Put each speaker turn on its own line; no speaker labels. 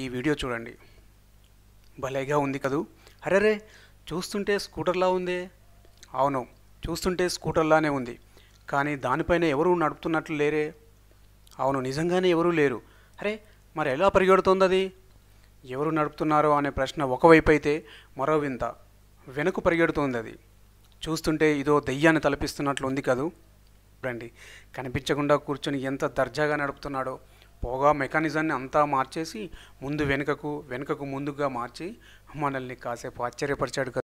ఈ వీడియో చూడండి భలేగా ఉంది కదూ అరేరే చూస్తుంటే స్కూటర్లా ఉందే అవును చూస్తుంటే స్కూటర్లానే ఉంది కానీ దానిపైన ఎవరు నడుపుతున్నట్లు లేరే అవును నిజంగానే ఎవరూ లేరు అరే మరి ఎలా పరిగెడుతోంది అది ఎవరు నడుపుతున్నారో అనే ప్రశ్న ఒకవైపు అయితే మరో వింత వెనుక పరిగెడుతుంది అది చూస్తుంటే ఇదో దెయ్యాన్ని తలపిస్తున్నట్లు ఉంది కదూ చూడండి కనిపించకుండా కూర్చొని ఎంత దర్జాగా నడుపుతున్నాడో పొగ మెకానిజాన్ని అంతా మార్చేసి ముందు వెనుకకు వెనుకకు ముందుగా మార్చి మనల్ని కాసేపు ఆశ్చర్యపరిచాడు కదా